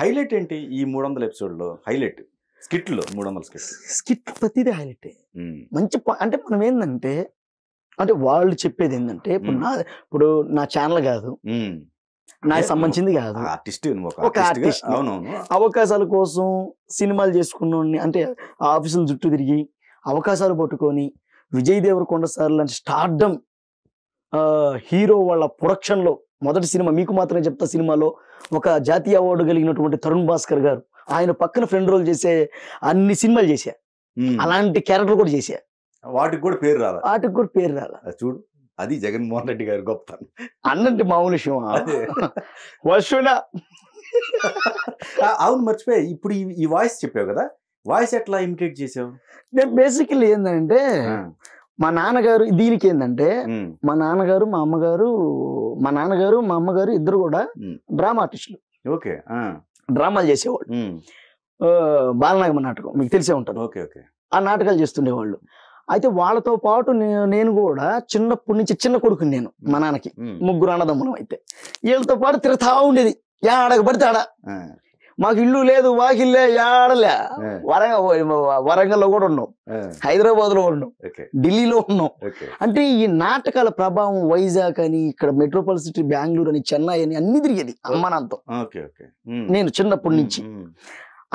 highlight ఏంటి ఈ మూడు వందల లో హైలైట్ లో మూడు వందల స్కిట్ స్కిట్ ప్రతిదీ హైలైట్ మంచి అంటే మనం ఏంటంటే అంటే వాళ్ళు చెప్పేది ఏంటంటే ఇప్పుడు నా ఇప్పుడు నా ఛానల్ కాదు నాకు సంబంధించింది కాదు ఆర్టిస్ట్ ఒక ఆర్టిస్ట్ అవకాశాల కోసం సినిమాలు చేసుకున్న అంటే ఆఫీసుల జుట్టు తిరిగి అవకాశాలు పట్టుకొని విజయ్ దేవరకొండ సార్ లాంటి స్టార్డమ్ హీరో వాళ్ళ ప్రొడక్షన్లో మొదటి సినిమా మీకు మాత్రమే చెప్తా సినిమాలో ఒక జాతీయ అవార్డు కలిగినటువంటి తరుణ్ భాస్కర్ గారు ఆయన పక్కన ఫ్రెండ్ రోల్ చేసే అన్ని సినిమాలు చేశా అలాంటి క్యారెక్టర్ కూడా చేశా వాటికి కూడా పేరు రాలా వాటికి కూడా పేరు రాలా చూడు అది జగన్మోహన్ రెడ్డి గారు గొప్ప అన్నంటే మామూలు విషయం వస్తున్నా అవును మర్చిపోయా ఇప్పుడు ఈ వాయిస్ చెప్పావు కదా వాయిస్ ఎట్లా ఇమిటేట్ చేసావు నేను బేసికల్లీ ఏంటంటే మా నాన్నగారు దీనికి ఏంటంటే మా నాన్నగారు మా అమ్మగారు మా నాన్నగారు మా అమ్మగారు ఇద్దరు కూడా డ్రామా ఆర్టిస్టులు ఓకే డ్రామాలు చేసేవాళ్ళు బాలనాగమ్మ నాటకం మీకు తెలిసే ఉంటారు ఓకే ఓకే ఆ నాటకాలు చేస్తుండేవాళ్ళు అయితే వాళ్ళతో పాటు నేను కూడా చిన్నప్పటి నుంచి చిన్న కొడుకుని నేను మా నాన్నకి ముగ్గురు అన్నదమ్ములం అయితే వీళ్ళతో పాటు తిరుగుతా ఉండేది ఏ ఆడక పడితే ఆడ మాకు ఇల్లు లేదు వాకిల్లే ఆడలే వరంగ వరంగల్లో కూడా ఉన్నాం హైదరాబాద్ లో ఉన్నాం ఢిల్లీలో ఉన్నాం అంటే ఈ నాటకాల ప్రభావం వైజాగ్ అని ఇక్కడ మెట్రోపాల్ సిటీ బెంగళూరు అని చెన్నై అని అన్ని తిరిగేది అమ్మానంతో నేను చిన్నప్పటి నుంచి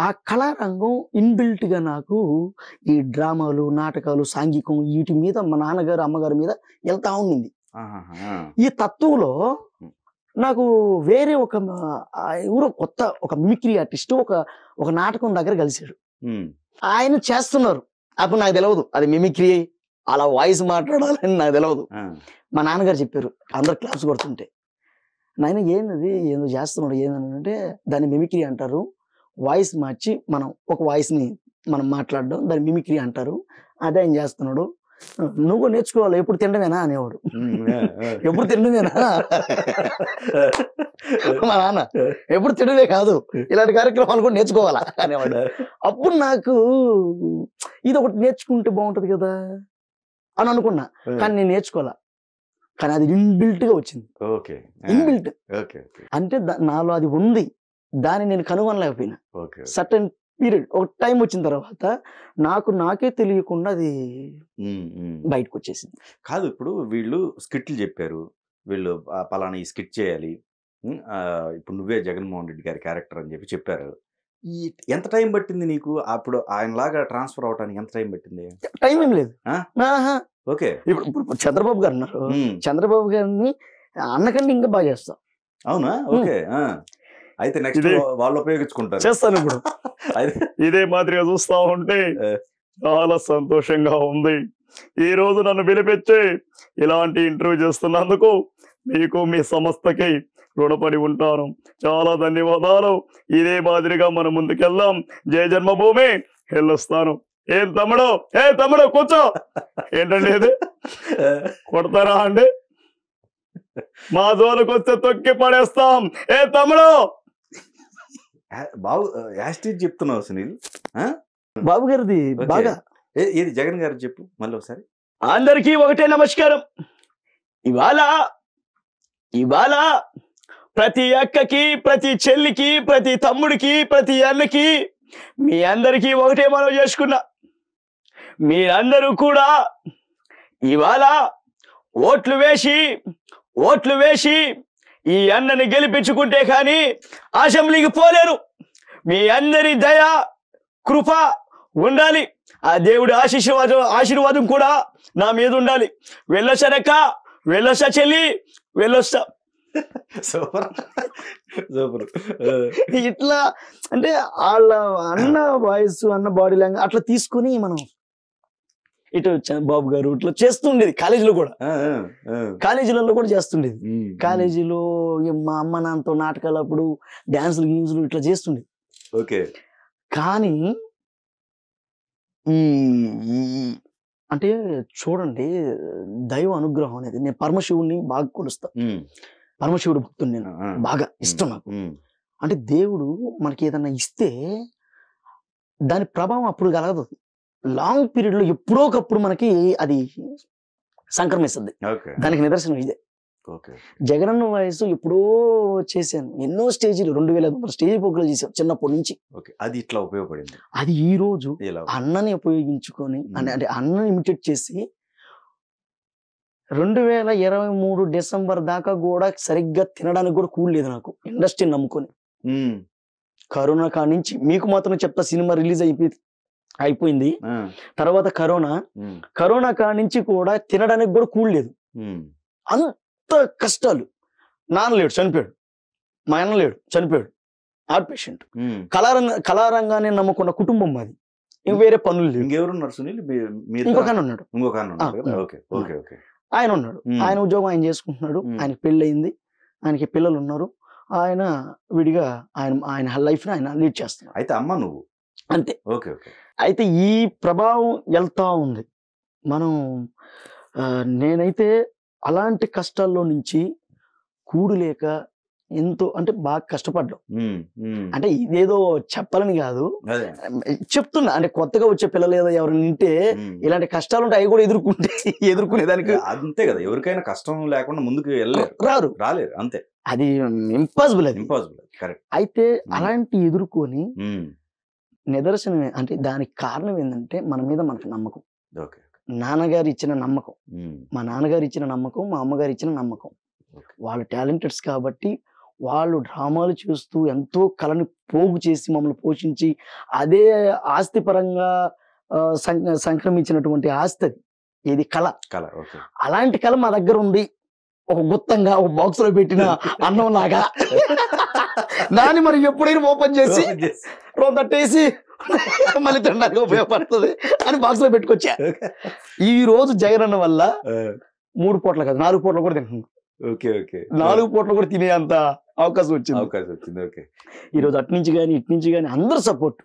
ఆ కళారంగం ఇన్బిల్ట్ గా నాకు ఈ డ్రామాలు నాటకాలు సాంఘికం వీటి మీద మా నాన్నగారు అమ్మగారి మీద వెళ్తా ఉండింది ఈ తత్వంలో నాకు వేరే ఒక ఎవరో కొత్త ఒక మిమిక్రీ ఆర్టిస్ట్ ఒక ఒక నాటకం దగ్గర కలిశాడు ఆయన చేస్తున్నారు అప్పుడు నాకు తెలియదు అది మిమిక్రీ అలా వాయిస్ మాట్లాడాలని నాకు తెలియదు మా నాన్నగారు చెప్పారు అందరు క్లాస్ కొడుతుంటే నాయన ఏంది ఏదో చేస్తున్నాడు ఏందంటే దాన్ని మిమిక్రీ అంటారు వాయిస్ మార్చి మనం ఒక వాయిస్ని మనం మాట్లాడడం దాన్ని మిమిక్రీ అంటారు అదే ఆయన చేస్తున్నాడు నువ్వు నేర్చుకోవాలి ఎప్పుడు తినడమేనా అనేవాడు ఎప్పుడు తినడమేనా మా నాన్న ఎప్పుడు తినడమే కాదు ఇలాంటి కార్యక్రమాలు కూడా నేర్చుకోవాలా అనేవాడు అప్పుడు నాకు ఇది ఒకటి నేర్చుకుంటే బాగుంటది కదా అని అనుకున్నా కానీ నేను నేర్చుకోవాలా కానీ అది ఇన్బిల్ట్ గా వచ్చింది ఇన్బిల్ట్ అంటే నాలో అది ఉంది దాన్ని నేను కనుగొనలేకపోయినా సటన్ పీరియడ్ ఒక టైం వచ్చిన తర్వాత నాకు నాకే తెలియకుండా అది బయటకు వచ్చేసింది కాదు ఇప్పుడు వీళ్ళు స్కిట్లు చెప్పారు వీళ్ళు పలానా ఈ స్కిట్ చేయాలి ఇప్పుడు నువ్వే జగన్మోహన్ రెడ్డి గారి క్యారెక్టర్ అని చెప్పి చెప్పారు ఈ ఎంత టైం పట్టింది నీకు అప్పుడు ఆయనలాగా ట్రాన్స్ఫర్ అవడానికి ఎంత టైం పట్టింది టైం ఏం లేదు ఓకే ఇప్పుడు చంద్రబాబు గారు ఉన్నారు చంద్రబాబు గారిని అన్నకంటే ఇంకా బాగా చేస్తాం అవునా ఓకే అయితే నెక్స్ట్ వాళ్ళు ఉపయోగించుకుంటారు చేస్తాను ఇప్పుడు ఇదే మాదిరిగా చూస్తా ఉంటే చాలా సంతోషంగా ఉంది ఈ రోజు నన్ను పిలిపించి ఇలాంటి ఇంటర్వ్యూ చేస్తున్నందుకు మీకు మీ సంస్థకి రుణపడి ఉంటాను చాలా ధన్యవాదాలు ఇదే మాదిరిగా మనం ముందుకెళ్దాం జయ జన్మభూమి వెళ్ళొస్తాను ఏం తమ్ముడు ఏ తమ్ముడు కూర్చో ఏంటండి ఇది కొడతారా అండి మా జోలికి వస్తే తొక్కి పడేస్తాం ఏ తమ్ముడు బాబు యాస్టిడ్ చెప్తున్నావు సునీల్ బాబు గారిది బాగా ఏది జగన్ గారు చెప్పు మళ్ళీ ఒకసారి అందరికీ ఒకటే నమస్కారం ఇవాళ ఇవాళ ప్రతి అక్కకి ప్రతి చెల్లికి ప్రతి తమ్ముడికి ప్రతి అన్నకి మీ అందరికీ ఒకటే మనం చేసుకున్నా మీరందరూ కూడా ఇవాళ ఓట్లు వేసి ఓట్లు వేసి ఈ అన్నని గెలిపించుకుంటే కానీ అసెంబ్లీకి పోలేరు మీ అందరి దయ కృప ఉండాలి ఆ దేవుడి ఆశీర్వాదం ఆశీర్వాదం కూడా నా మీద ఉండాలి వెళ్ళొచ్చారక్క వెళ్ళొస్తా చెల్లి వెళ్ళొస్తా సూపర్ సూపర్ ఇట్లా అంటే వాళ్ళ అన్న వాయిస్ అన్న బాడీ లాంగ్వేజ్ అట్లా తీసుకుని మనం ఇటు బాబు గారు ఇట్లా చేస్తుండేది కాలేజీలో కూడా కాలేజీలలో కూడా చేస్తుండేది కాలేజీలో మా అమ్మ నాన్నతో నాటకాలు అప్పుడు డాన్సులు గీన్సులు ఇట్లా చేస్తుండేది ఓకే కానీ అంటే చూడండి దైవ అనుగ్రహం అనేది నేను పరమశివుడిని బాగా కొలుస్తా పరమశివుడు భక్తుడు నేను బాగా ఇష్టం నాకు అంటే దేవుడు మనకి ఏదన్నా ఇస్తే దాని ప్రభావం అప్పుడు కలగదు లాంగ్ లో ఎప్పుడో ఒకప్పుడు మనకి అది సంక్రమిస్తుంది దానికి నిదర్శనం ఇదే జగనన్న వయసు ఎప్పుడో చేశాను ఎన్నో స్టేజీలు రెండు వేల స్టేజ్ పోకులు చేశాను చిన్నప్పటి నుంచి అది ఇట్లా ఉపయోగపడింది అది ఈ రోజు అన్నని ఉపయోగించుకొని అంటే అన్నని ఇమిటేట్ చేసి రెండు వేల ఇరవై మూడు డిసెంబర్ దాకా కూడా సరిగ్గా తినడానికి కూడా కూడలేదు నాకు ఇండస్ట్రీని నమ్ముకొని కరోనా కానించి మీకు మాత్రం చెప్తా సినిమా రిలీజ్ అయిపోయి అయిపోయింది తర్వాత కరోనా కరోనా కాడి నుంచి కూడా తినడానికి కూడా కూడలేదు అంత కష్టాలు నాన్న లేడు చనిపోయాడు మా అన్న లేడు చనిపోయాడు ఆర్ట్ పేషెంట్ కళారంగ కళారంగాన్ని నమ్ముకున్న కుటుంబం మాది ఇంకా వేరే పనులు లేవు ఉన్నాడు ఆయన ఉన్నాడు ఆయన ఉద్యోగం ఆయన చేసుకుంటున్నాడు ఆయన పెళ్ళయింది ఆయనకి పిల్లలు ఉన్నారు ఆయన విడిగా ఆయన ఆయన ని ఆయన లీడ్ చేస్తున్నాడు అయితే అమ్మ నువ్వు అంతే ఓకే ఓకే అయితే ఈ ప్రభావం వెళ్తూ ఉంది మనం నేనైతే అలాంటి కష్టాల్లో నుంచి కూడులేక ఎంతో అంటే బాగా కష్టపడ్డాం అంటే ఇదేదో చెప్పాలని కాదు చెప్తున్నా అంటే కొత్తగా వచ్చే పిల్లలు ఏదో ఎవరిని ఉంటే ఇలాంటి కష్టాలు ఉంటే అవి కూడా ఎదుర్కొంటే ఎదుర్కొనేదానికి అంతే కదా ఎవరికైనా కష్టం లేకుండా ముందుకు వెళ్ళలేరు రారు రాలేదు అంతే అది ఇంపాసిబుల్ అది ఇంపాసిబుల్ కరెక్ట్ అయితే అలాంటి ఎదుర్కొని నిదర్శనం అంటే దానికి కారణం ఏంటంటే మన మీద మనకు నమ్మకం నాన్నగారు ఇచ్చిన నమ్మకం మా నాన్నగారు ఇచ్చిన నమ్మకం మా అమ్మగారు ఇచ్చిన నమ్మకం వాళ్ళు టాలెంటెడ్స్ కాబట్టి వాళ్ళు డ్రామాలు చూస్తూ ఎంతో కళని పోగు చేసి మమ్మల్ని పోషించి అదే ఆస్తి పరంగా సంక్రమించినటువంటి ఆస్తి అది ఇది కళ కళ అలాంటి కళ మా దగ్గర ఉంది ఒక గుత్తంగా ఒక బాక్స్ లో పెట్టిన అన్నం లాగా దాన్ని మరి ఎప్పుడైనా ఓపెన్ చేసి రోతట్టేసి మళ్ళీ తినడానికి ఉపయోగపడుతుంది అని బాక్స్ లో పెట్టుకొచ్చా ఈ రోజు జగన్ అన్న వల్ల మూడు పూటలు కాదు నాలుగు పూటలు కూడా తింటున్నాను ఓకే ఓకే నాలుగు పూటలు కూడా తినే అంత అవకాశం వచ్చింది అవకాశం వచ్చింది ఓకే ఈ రోజు అట్నుంచి కానీ ఇటు నుంచి కానీ అందరు సపోర్ట్